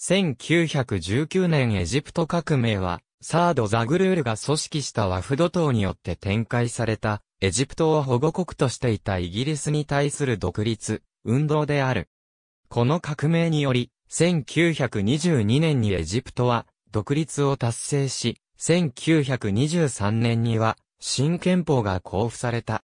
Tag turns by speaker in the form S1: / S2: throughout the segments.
S1: 1919年エジプト革命は、サード・ザグルールが組織したワフド党によって展開された、エジプトを保護国としていたイギリスに対する独立、運動である。この革命により、1922年にエジプトは、独立を達成し、1923年には、新憲法が公布された。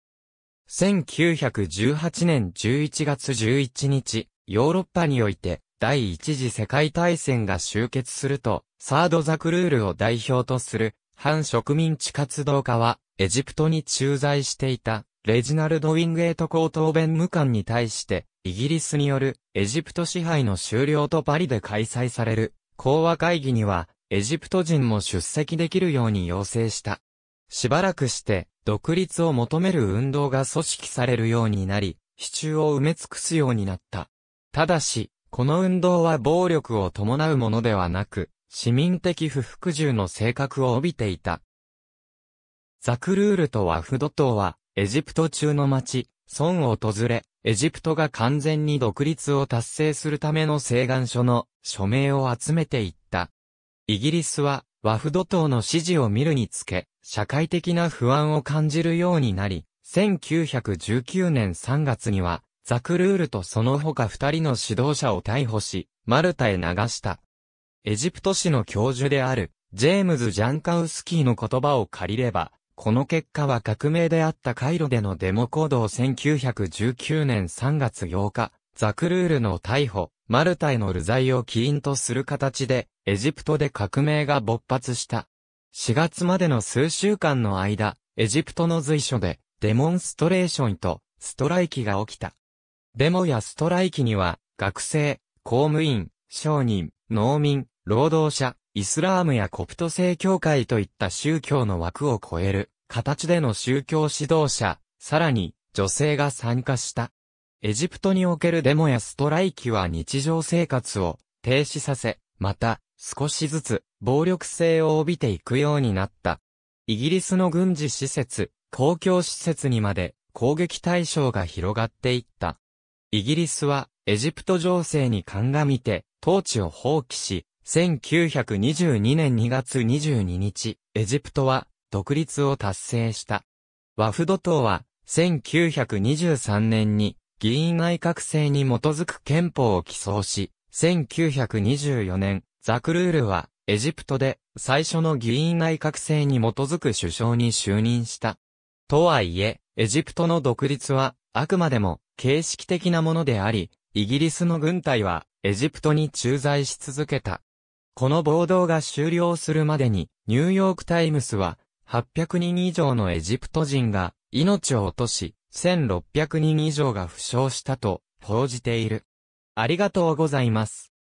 S1: 1918年11月11日、ヨーロッパにおいて、第一次世界大戦が終結すると、サードザクルールを代表とする、反植民地活動家は、エジプトに駐在していた、レジナルド・ウィングエート高等弁務官に対して、イギリスによるエジプト支配の終了とパリで開催される講和会議にはエジプト人も出席できるように要請した。しばらくして独立を求める運動が組織されるようになり、支柱を埋め尽くすようになった。ただし、この運動は暴力を伴うものではなく、市民的不服従の性格を帯びていた。ザクルールとワフド島は、エジプト中の町、ソンを訪れ、エジプトが完全に独立を達成するための請願書の署名を集めていった。イギリスは、ワフド島の支持を見るにつけ、社会的な不安を感じるようになり、1919年3月には、ザクルールとその他二人の指導者を逮捕し、マルタへ流した。エジプト市の教授である、ジェームズ・ジャンカウスキーの言葉を借りれば、この結果は革命であったカイロでのデモ行動1919年3月8日、ザクルールの逮捕、マルタへの流罪を起因とする形で、エジプトで革命が勃発した。4月までの数週間の間、エジプトの随所で、デモンストレーションと、ストライキが起きた。デモやストライキには、学生、公務員、商人、農民、労働者、イスラームやコプト正教会といった宗教の枠を超える形での宗教指導者、さらに女性が参加した。エジプトにおけるデモやストライキは日常生活を停止させ、また少しずつ暴力性を帯びていくようになった。イギリスの軍事施設、公共施設にまで攻撃対象が広がっていった。イギリスはエジプト情勢に鑑みて、統治を放棄し、1922年2月22日、エジプトは独立を達成した。ワフド党は、1923年に議員内閣制に基づく憲法を起草し、1924年、ザクルールは、エジプトで最初の議員内閣制に基づく首相に就任した。とはいえ、エジプトの独立は、あくまでも形式的なものであり、イギリスの軍隊はエジプトに駐在し続けた。この暴動が終了するまでに、ニューヨークタイムスは、800人以上のエジプト人が命を落とし、1600人以上が負傷したと報じている。ありがとうございます。